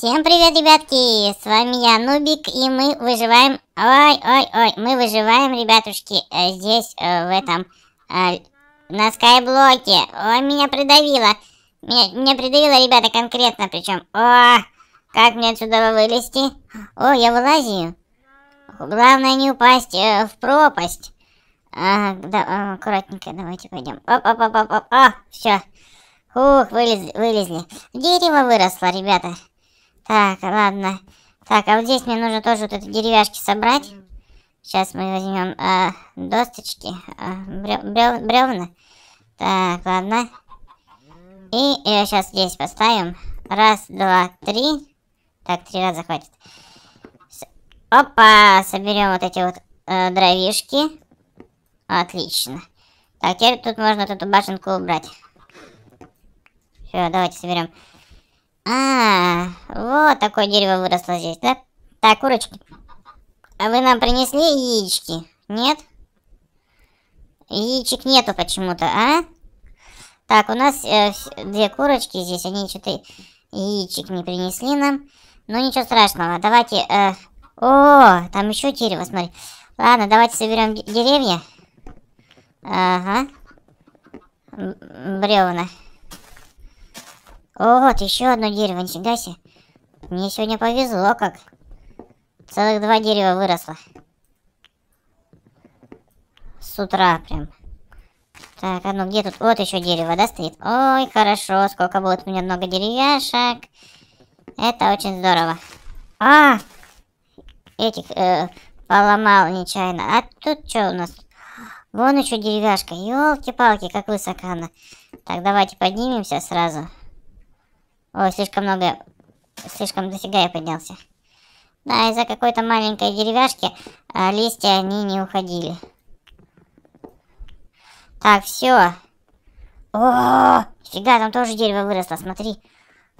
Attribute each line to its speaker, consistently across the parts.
Speaker 1: Всем привет, ребятки! С вами я, Нубик, и мы выживаем... Ой-ой-ой, мы выживаем, ребятушки, э, здесь, э, в этом... Э, на скайблоке. Ой, меня придавило. Меня, меня придавило, ребята, конкретно причем. О, как мне отсюда вылезти? О, я вылазию. Главное не упасть э, в пропасть. А, да, аккуратненько давайте пойдем. Оп-оп-оп-оп-оп. О, а, все. Ух, вылез, вылезли. Дерево выросло, ребята. Так, ладно. Так, а вот здесь мне нужно тоже вот эти деревяшки собрать. Сейчас мы возьмем э, досточки, э, а, брев, бревна. Так, ладно. И ее сейчас здесь поставим. Раз, два, три. Так, три раза хватит. С Опа! Соберем вот эти вот э, дровишки. Отлично. Так, теперь тут можно эту башенку убрать. Все, давайте соберем. А, вот такое дерево выросло здесь, да? Так, курочки, а вы нам принесли яички? Нет? Яичек нету почему-то, а? Так, у нас э, две курочки здесь, они что-то яичек не принесли нам. Но ну, ничего страшного, давайте... Э... О, там еще дерево, смотри. Ладно, давайте соберем деревья. Ага. Бревна. Вот, еще одно дерево, нифига себе. Мне сегодня повезло как. Целых два дерева выросло. С утра прям. Так, а ну где тут? Вот еще дерево, да, стоит? Ой, хорошо, сколько будет у меня много деревяшек. Это очень здорово. А! Этих э, поломал нечаянно. А тут что у нас? Вон еще деревяшка. Елки-палки, как высоко она. Так, давайте поднимемся сразу. Ой, слишком много... Слишком дофига я поднялся. Да, из-за какой-то маленькой деревяшки а, листья они не уходили. Так, все. О, -о фига, там тоже дерево выросло, смотри.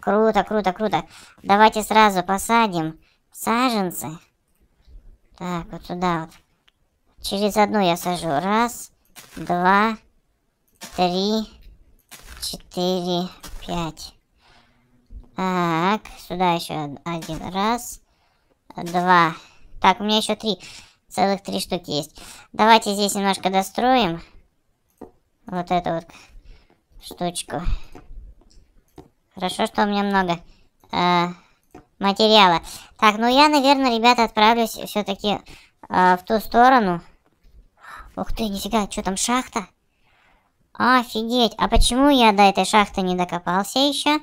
Speaker 1: Круто, круто, круто. Давайте сразу посадим саженцы. Так, вот сюда вот. Через одну я сажу. Раз, два, три, четыре, пять. Так, сюда еще один раз. Два. Так, у меня еще три. Целых три штуки есть. Давайте здесь немножко достроим. Вот эту вот штучку. Хорошо, что у меня много э, материала. Так, ну я, наверное, ребята, отправлюсь все-таки э, в ту сторону. Ух ты, нифига, что там, шахта? Офигеть, а почему я до этой шахты не докопался еще?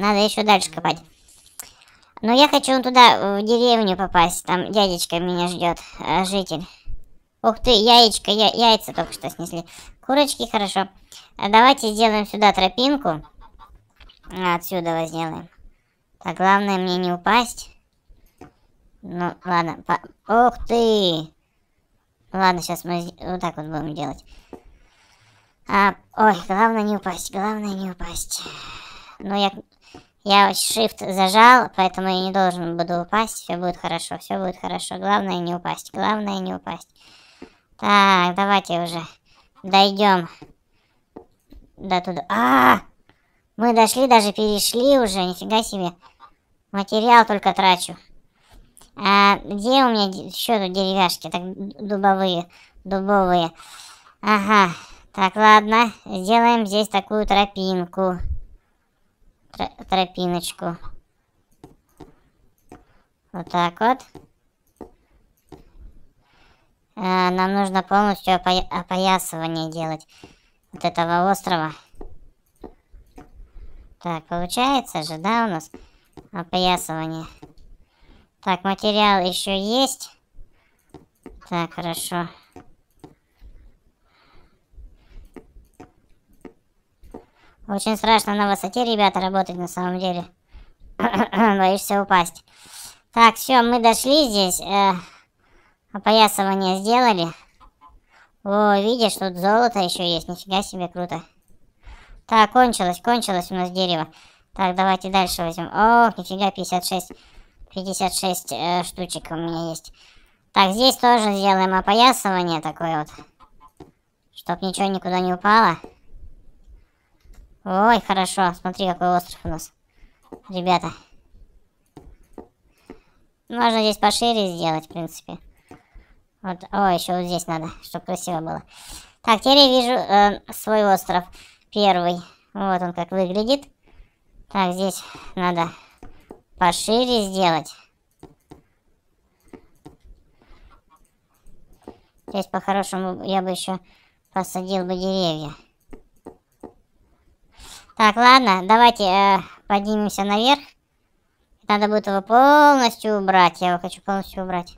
Speaker 1: Надо еще дальше копать. Но я хочу туда, в деревню попасть. Там дядечка меня ждет, э, житель. Ух ты, яичко, я, яйца только что снесли. Курочки, хорошо. Э, давайте сделаем сюда тропинку. А, отсюда его сделаем. Так, главное мне не упасть. Ну, ладно. По... Ух ты! Ладно, сейчас мы вот так вот будем делать. А, ой, главное не упасть, главное не упасть. Но я я Shift зажал, поэтому я не должен буду упасть. Все будет хорошо, все будет хорошо. Главное не упасть, главное не упасть. Так, давайте уже дойдем до туда. А, -а, а, мы дошли, даже перешли уже, нифига себе. Материал только трачу. А где у меня еще тут деревяшки, так дубовые, дубовые. Ага, так ладно, сделаем здесь такую тропинку тропиночку. Вот так вот. А, нам нужно полностью опоясывание делать вот этого острова. Так, получается же, да, у нас опоясывание. Так, материал еще есть. Так, хорошо. Очень страшно на высоте, ребята, работать на самом деле. Боишься упасть. Так, все, мы дошли здесь. Э, опоясывание сделали. О, видишь, тут золото еще есть. Нифига себе, круто. Так, кончилось, кончилось у нас дерево. Так, давайте дальше возьмем. О, нифига, 56. 56 э, штучек у меня есть. Так, здесь тоже сделаем опоясывание такое вот. Чтоб ничего никуда не упало. Ой, хорошо. Смотри, какой остров у нас. Ребята. Можно здесь пошире сделать, в принципе. Вот, о, еще вот здесь надо, чтобы красиво было. Так, теперь я вижу э, свой остров. Первый. Вот он как выглядит. Так, здесь надо пошире сделать. Здесь по-хорошему я бы еще посадил бы деревья. Так, ладно, давайте э, поднимемся наверх. Надо будет его полностью убрать. Я его хочу полностью убрать.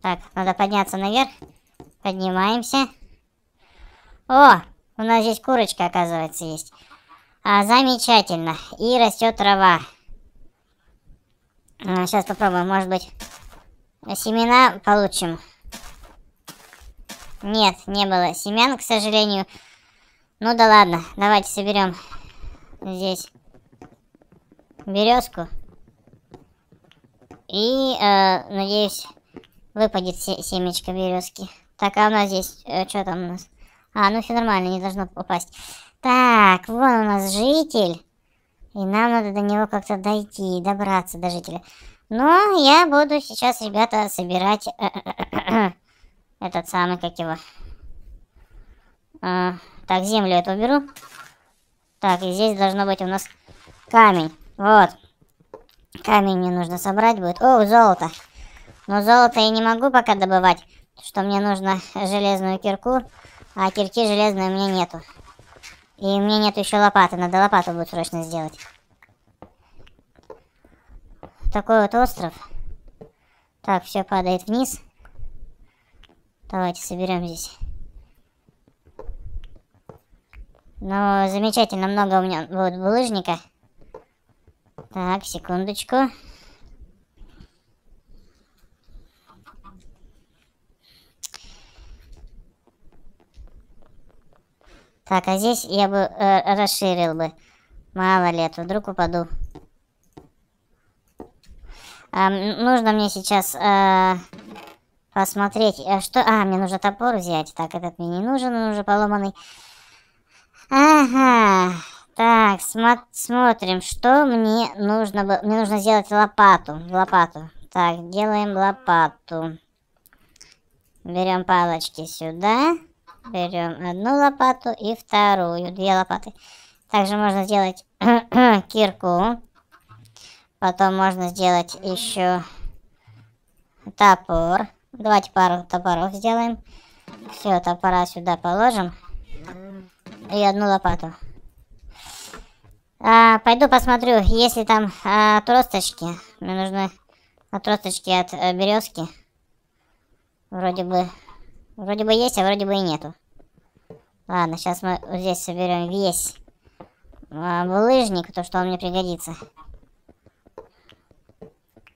Speaker 1: Так, надо подняться наверх. Поднимаемся. О, у нас здесь курочка, оказывается, есть. А, замечательно. И растет трава. А, сейчас попробуем, может быть, семена получим. Нет, не было семян, к сожалению. Ну да ладно, давайте соберем здесь березку. И, э, надеюсь, выпадет се семечко березки. Так, а у нас здесь, э, что там у нас? А, ну все нормально, не должно попасть. Так, вон у нас житель. И нам надо до него как-то дойти, добраться до жителя. Но я буду сейчас, ребята, собирать э, э, э, этот самый, как его... А, так, землю эту уберу. Так, и здесь должно быть у нас камень. Вот. Камень мне нужно собрать будет. О, золото. Но золото я не могу пока добывать, что мне нужно железную кирку, а кирки железной у меня нету. И у меня нету еще лопаты, надо лопату будет срочно сделать. Такой вот остров. Так, все падает вниз. Давайте соберем здесь. Но замечательно много у меня будет булыжника. Так, секундочку. Так, а здесь я бы э, расширил бы. Мало лет, а вдруг упаду. Э, нужно мне сейчас э, посмотреть, э, что... А, мне нужно топор взять. Так, этот мне не нужен, он уже поломанный. Ага. Так, смо смотрим, что мне нужно было. Мне нужно сделать лопату. Лопату. Так, делаем лопату. Берем палочки сюда. Берем одну лопату и вторую. Две лопаты. Также можно сделать кирку. Потом можно сделать еще топор. Давайте пару топоров сделаем. Все, топора сюда положим и одну лопату. А, пойду посмотрю, есть ли там а, тросточки. Мне нужны тросточки от а, березки. Вроде бы... Вроде бы есть, а вроде бы и нету. Ладно, сейчас мы здесь соберем весь а, булыжник, то, что он мне пригодится.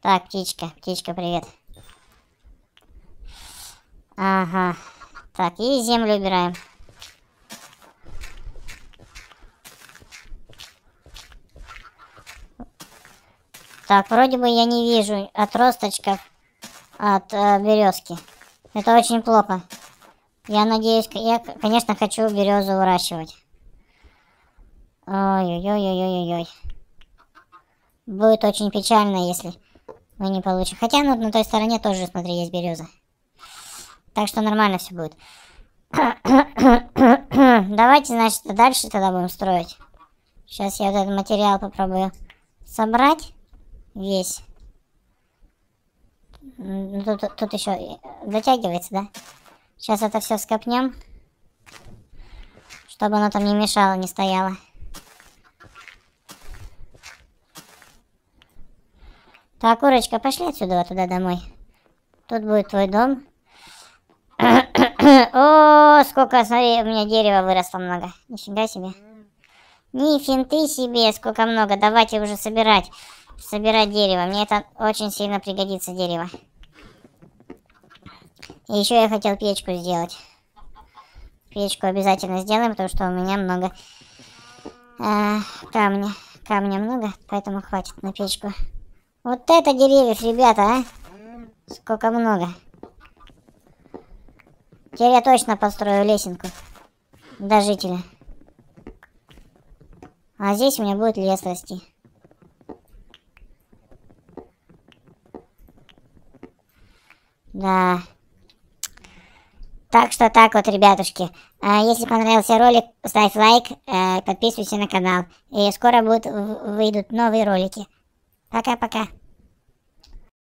Speaker 1: Так, птичка, птичка, привет. Ага. Так, и землю убираем. Так, вроде бы я не вижу отросточков от э, березки. Это очень плохо. Я надеюсь, я, конечно, хочу березу выращивать. Ой-ой-ой-ой-ой-ой. Будет очень печально, если мы не получим. Хотя ну, на той стороне тоже, смотри, есть береза. Так что нормально все будет. Давайте, значит, дальше тогда будем строить. Сейчас я вот этот материал попробую собрать весь. Тут, тут еще дотягивается, э, да? Сейчас это все скопнем. Чтобы оно там не мешало, не стояло. Так, курочка, пошли отсюда, туда домой. Тут будет твой дом. О, сколько, смотри, у меня дерева выросло много. Нифига себе. Ни финты себе, сколько много. Давайте уже собирать собирать дерево. Мне это очень сильно пригодится дерево. И еще я хотел печку сделать. Печку обязательно сделаем, потому что у меня много э, камня. Камня много, поэтому хватит на печку. Вот это деревьев, ребята, а! Сколько много. Теперь я точно построю лесенку до жителя. А здесь у меня будет лес расти. Да. Так что так вот, ребятушки. А, если понравился ролик, ставь лайк, э, подписывайся на канал. И скоро будут выйдут новые ролики. Пока-пока.